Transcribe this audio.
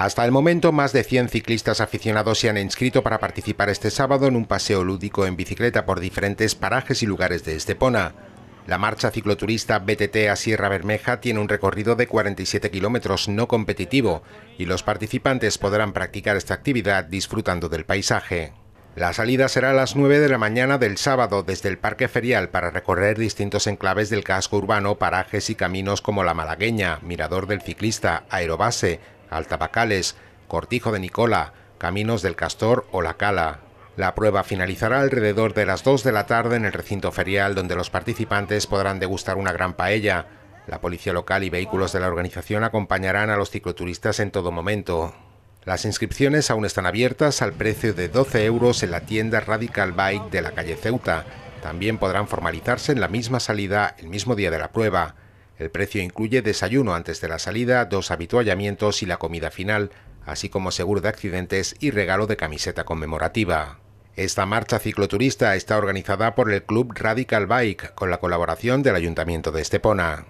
Hasta el momento, más de 100 ciclistas aficionados se han inscrito para participar este sábado en un paseo lúdico en bicicleta por diferentes parajes y lugares de Estepona. La marcha cicloturista BTT a Sierra Bermeja tiene un recorrido de 47 kilómetros no competitivo y los participantes podrán practicar esta actividad disfrutando del paisaje. La salida será a las 9 de la mañana del sábado desde el Parque Ferial para recorrer distintos enclaves del casco urbano, parajes y caminos como La Malagueña, Mirador del Ciclista, Aerobase, Altapacales, Cortijo de Nicola, Caminos del Castor o La Cala. La prueba finalizará alrededor de las 2 de la tarde en el recinto ferial donde los participantes podrán degustar una gran paella. La policía local y vehículos de la organización acompañarán a los cicloturistas en todo momento. Las inscripciones aún están abiertas al precio de 12 euros en la tienda Radical Bike de la calle Ceuta. También podrán formalizarse en la misma salida el mismo día de la prueba. El precio incluye desayuno antes de la salida, dos habituallamientos y la comida final, así como seguro de accidentes y regalo de camiseta conmemorativa. Esta marcha cicloturista está organizada por el Club Radical Bike con la colaboración del Ayuntamiento de Estepona.